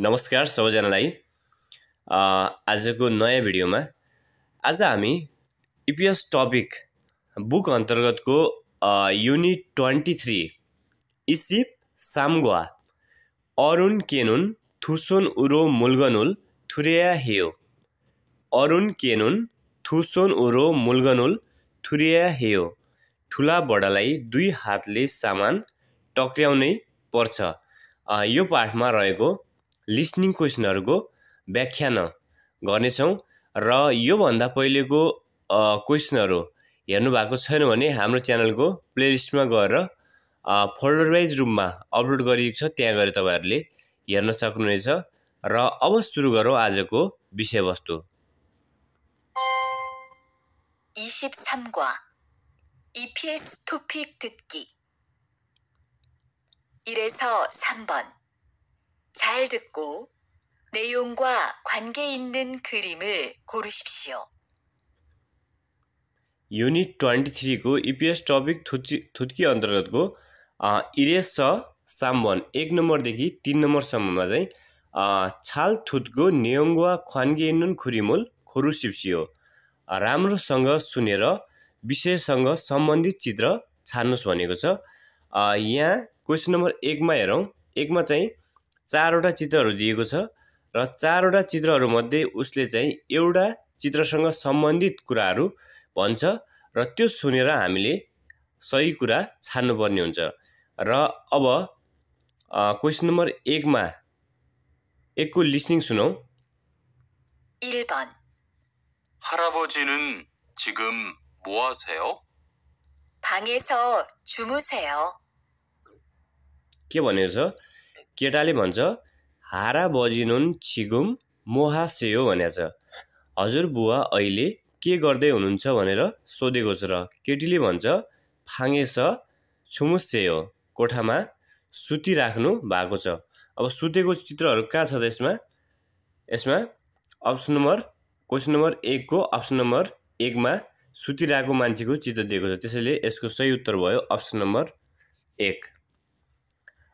नमस्कार सबैजनालाई आजको नयाँ भिडियोमा आज हामी इपिएस टपिक बुक अन्तर्गतको युनिट ट्वेन्टी थ्री इसिप सामगुवा अरुण केनुन थुसोन उरो मुलगनुल थुरेया हेयो अरुण केनुन थुसोन उरो मुलगनुल थुरिया हेयो ठुला बडालाई दुई हातले सामान टक्र्याउनै पर्छ यो पाठमा रहेको लिसनिङ क्वेसनहरूको व्याख्यान गर्नेछौँ र योभन्दा पहिलेको क्वेसनहरू हेर्नु भएको छैन भने हाम्रो च्यानलको प्लेलिस्टमा गएर फोल्डर वाइज रुममा अपलोड गरिएको छ त्यहाँ गएर तपाईँहरूले हेर्न सक्नुहुनेछ र अब सुरु गरौँ आजको विषयवस्तु EPS 토픽 듣기 1에서 3번 잘 듣고 내용과 관계 있는 그림을 고르십시오. युनिट ट्वेन्टी थ्रीको इपिएस टपिक थुची थुत्की अन्तर्गतको इरेस छ साम्बन एक नम्बरदेखि तिन नम्बरसम्ममा चाहिँ छाल थुत्को नेङ्गुवा ख्वान्गेनुन खुरिमुल खोरुसिप्सियो राम्रोसँग सुनेर विषयसँग सम्बन्धित चित्र छान्नुहोस् भनेको छ यहाँ क्वेसन नम्बर एकमा हेरौँ एकमा चाहिँ चारवटा चित्रहरू दिएको छ र चारवटा चित्रहरूमध्ये उसले चाहिँ एउटा चित्रसँग सम्बन्धित कुराहरू भन्छ र त्यो सुनेर हामीले सही कुरा छान्नुपर्ने हुन्छ र अब क्वेसन नम्बर एकमा एकको लिसनिङ सुनौ 1번 할아버지는 지금 뭐 하세요? के भनेको छ केटाले भन्छ हारा बजिनुन छिगुम मोहासेयो भनेछ छ हजुर बुवा अहिले के गर्दै हुनुहुन्छ भनेर सोधेको छ र केटीले भन्छ फाङ्गेस छुमुसेयो कोठामा सुतिराख्नु भएको छ अब सुतेको चित्रहरू कहाँ छ त यसमा यसमा अप्सन नम्बर क्वेसन नम्बर एकको अप्सन नम्बर एकमा सुतिरहेको मान्छेको चित्र दिएको छ त्यसैले यसको सही उत्तर भयो अप्सन नम्बर एक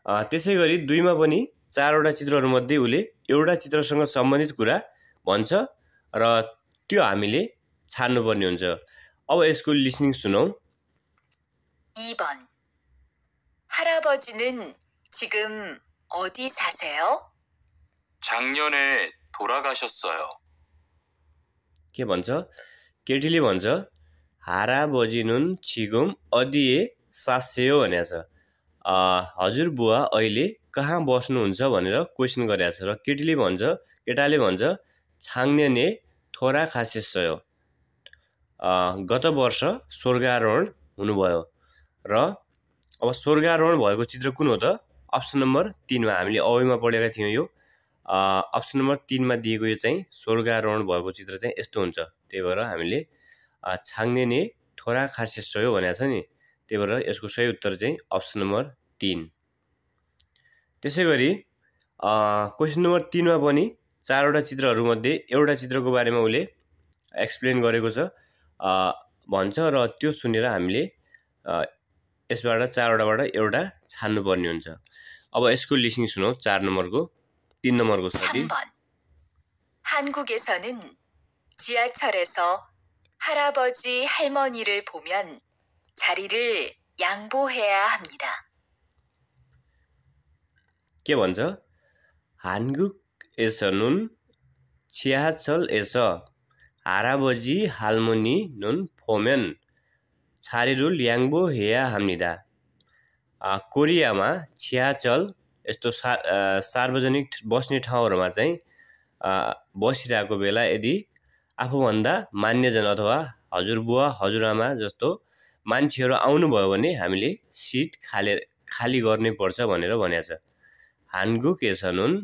त्यसै गरी दुईमा पनि चारवटा चित्रहरूमध्ये उसले एउटा चित्रसँग सम्बन्धित कुरा भन्छ र त्यो हामीले छान्नुपर्ने हुन्छ अब यसको लिसनिङ सुनौ 할아버지는 지금 어디 사세요? 작년에 돌아가셨어요. के भन्छ केटीले भन्छ हाराबजिनुन छिगुम अदिए 사세요? भनेको छ हजुर बुवा अहिले कहाँ बस्नुहुन्छ भनेर क्वेसन गरेको छ र केटीले भन्छ केटाले भन्छ छाङ्ने थोरा सयो गत वर्ष स्वर्गारोहण हुनुभयो र अब स्वर्गारोहण भएको चित्र कुन हो त अप्सन नम्बर तिनमा हामीले अवैमा पढेका थियौँ यो अप्सन नम्बर तिनमा दिएको यो चाहिँ स्वर्गारोहण भएको चित्र चाहिँ यस्तो हुन्छ त्यही भएर हामीले छाङ्ने थोरा सयो भनेको छ नि त्यही भएर यसको सही उत्तर चाहिँ अप्सन नम्बर तिन त्यसै गरी क्वेसन नम्बर तिनमा पनि चारवटा चित्रहरूमध्ये एउटा चित्रको बारेमा उसले एक्सप्लेन गरेको छ भन्छ र त्यो सुनेर हामीले यसबाट चारवटाबाट एउटा छान्नुपर्ने हुन्छ अब यसको लिसिङ सुनौ चार नम्बरको तिन नम्बरको छ 할아버지 할머니를 보면 자리를 양보해야 합니다. के भन्छ हानगुक नुन छियाचल एस हाराबजी हालमोनी नुन फोमेन छारिरुल ल्याङ्बो हेया हाम्निदा कोरियामा छियाचल यस्तो सा सार्वजनिक बस्ने ठाउँहरूमा चाहिँ बसिरहेको बेला यदि आफूभन्दा मान्यजन अथवा हजुरबुवा हजुरआमा जस्तो मान्छेहरू आउनुभयो भने हामीले सिट खाले खाली गर्नै पर्छ भनेर भनेको छ छ नुन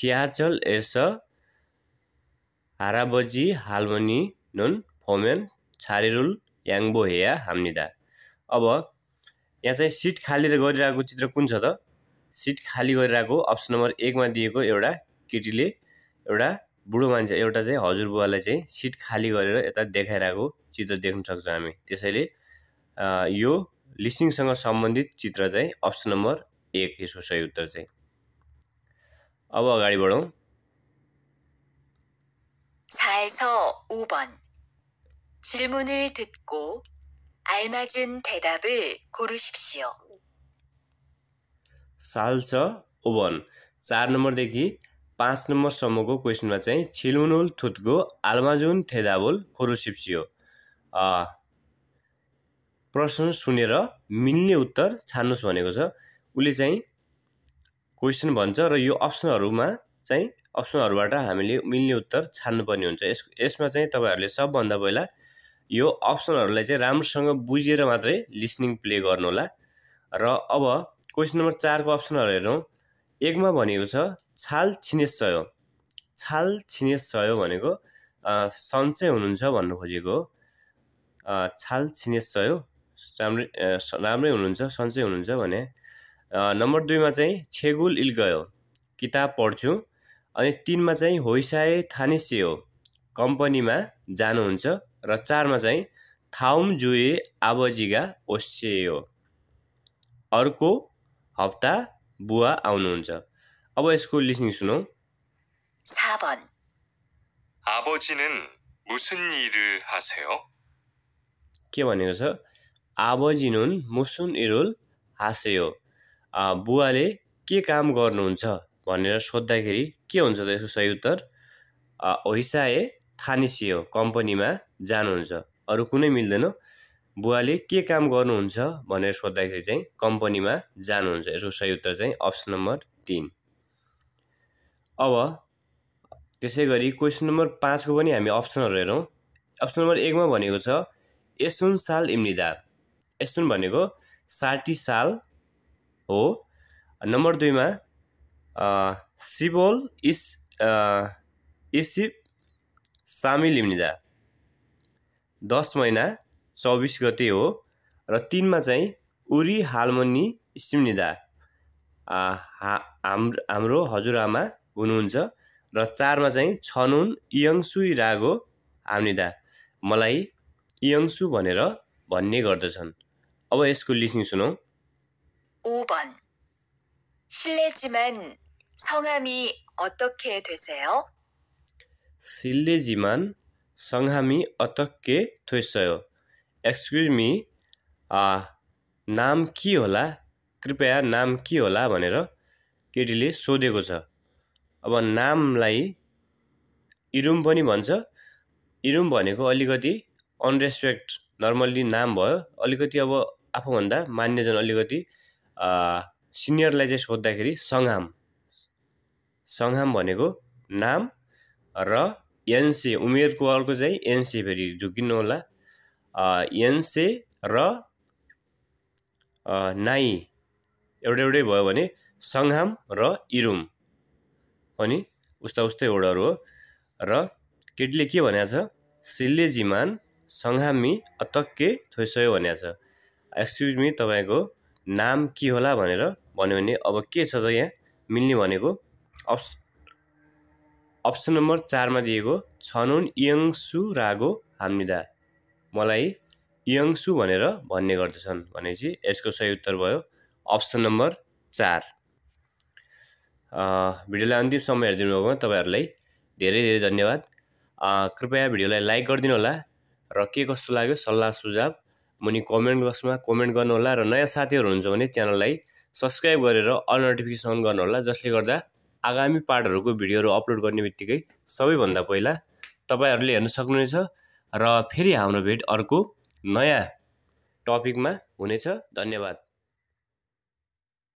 चियाचल एस हाराबजी हालमनी नुन फोमेन छारेरुल याङबो हेया हाम्निदा अब यहाँ चाहिँ सिट खाली गरिरहेको चित्र कुन छ त सिट खाली गरिरहेको अप्सन नम्बर एकमा दिएको एउटा केटीले एउटा बुढो मान्छे एउटा चाहिँ हजुरबुवालाई चाहिँ सिट खाली गरेर यता देखाइरहेको चित्र देख्न सक्छौँ हामी त्यसैले यो लिसिङसँग सम्बन्धित चित्र चाहिँ अप्सन नम्बर एक यसको सही उत्तर चाहिँ अब अगाडि बढौँ 사에서 질문을 듣고 알맞은 대답을 고르십시오. 5번 पाँच नम्बरसम्मको क्वेसनमा चाहिँ छिलमुनुल थुत्को आल्माजुन थेदाबोल खोरुसिप्सियो प्रश्न सुनेर मिल्ने उत्तर छान्नुहोस् भनेको छ उसले चाहिँ क्वेसन भन्छ र यो अप्सनहरूमा चाहिँ अप्सनहरूबाट हामीले मिल्ने उत्तर छान्नुपर्ने हुन्छ यस यसमा चाहिँ तपाईँहरूले सबभन्दा पहिला यो अप्सनहरूलाई चाहिँ राम्रोसँग बुझेर मात्रै लिसनिङ प्ले गर्नुहोला र अब क्वेसन नम्बर चारको अप्सनहरू हेरौँ एकमा भनेको छ छाल छिनेसयो छाल सयो भनेको सन्चै हुनुहुन्छ भन्नु खोजेको हो छाल सयो राम्रै राम्रै हुनुहुन्छ सन्चै हुनुहुन्छ भने नम्बर दुईमा चाहिँ छेगुल इल गयो किताब पढ्छु अनि तिनमा चाहिँ होइसाए थानेसियो कम्पनीमा जानुहुन्छ र चारमा चाहिँ थाउम जुए आबजिगा ओस्यो अर्को हप्ता बुवा आउनुहुन्छ अब यसको लिसनिङ सुनौ 4번 아버지는 무슨 일을 하세요? के भनेको छ आबजिनुन मुसुन इरुल 하세요? आ, बुवाले के काम गर्नुहुन्छ भनेर सोद्धाखेरि के हुन्छ त यसको सही उत्तर होइसाए थानिसियो कम्पनीमा जानुहुन्छ अरू कुनै मिल्दैन बुवाले के काम गर्नुहुन्छ भनेर सोद्धाखेरि चाहिँ कम्पनीमा जानुहुन्छ यसको सही उत्तर चाहिँ अप्सन नम्बर तिन अब त्यसै गरी क्वेसन नम्बर पाँचको पनि हामी अप्सनहरू हेरौँ अप्सन नम्बर एकमा भनेको छ यसुन साल इम्निदा यसुन भनेको साठी साल हो नम्बर दुईमा सिबोल इस इसिप सामिल इम्निदा दस महिना चौबिस गते हो र तिनमा चाहिँ उरी हालमोनी स्मिदा हा हाम्रो हजुरआमा हुनुहुन्छ र चारमा चाहिँ छनुन इयङसुई रागो हामीदा मलाई इयङसु भनेर भन्ने गर्दछन् अब यसको लिसिङ सुनौ ओभन सिल्लेजिमान सङ्घामी अतके 되세요? सिल्लेजिमान सङ्घामी अतके 됐어요? एक्सक्युज मी नाम के होला कृपया नाम के होला भनेर केटीले सोधेको छ अब नामलाई इरुम पनि भन्छ इरुम भनेको अलिकति अनरेस्पेक्ट नर्मल्ली नाम भयो अलिकति अब आफूभन्दा मान्यजन अलिकति सिनियरलाई चाहिँ सोद्धाखेरि सङ्घाम सङ्घाम भनेको नाम र एनसी उमेरको अर्को चाहिँ एनसी फेरि झुकिनु होला यनसे र नाइ एउटै एउटै भयो भने सङ्घाम र इरुम पनि उस्ता उस्तै ओर्डर हो र केटीले के भनेको छ सिल्ले जिमान सङ्घामी अतक्के थोइसयो भनेको छ एक्सक्युज मी तपाईँको नाम के होला भनेर भन्यो भने अब के छ त यहाँ मिल्ने भनेको अप्स अप्सन नम्बर चारमा दिएको छनुन इयङसु रागो हामीदा मलाई यङसु भनेर भन्ने गर्दछन् भनेपछि यसको सही उत्तर भयो अप्सन नम्बर चार भिडियोलाई अन्तिम समय हेरिदिनु भएकोमा तपाईँहरूलाई धेरै धेरै धन्यवाद कृपया भिडियोलाई लाइक गरिदिनु होला र के कस्तो लाग्यो सल्लाह सुझाव मुनि कमेन्ट बक्समा कमेन्ट गर्नुहोला र नयाँ साथीहरू हुनुहुन्छ भने च्यानललाई सब्सक्राइब गरेर अल नोटिफिकेसन अन गर्नुहोला जसले गर्दा आगामी पार्टहरूको भिडियोहरू अपलोड गर्ने बित्तिकै सबैभन्दा पहिला तपाईँहरूले हेर्न सक्नुहुनेछ र फेरि हाम्रो भेट अर्को नयाँ टपिकमा हुनेछ धन्यवाद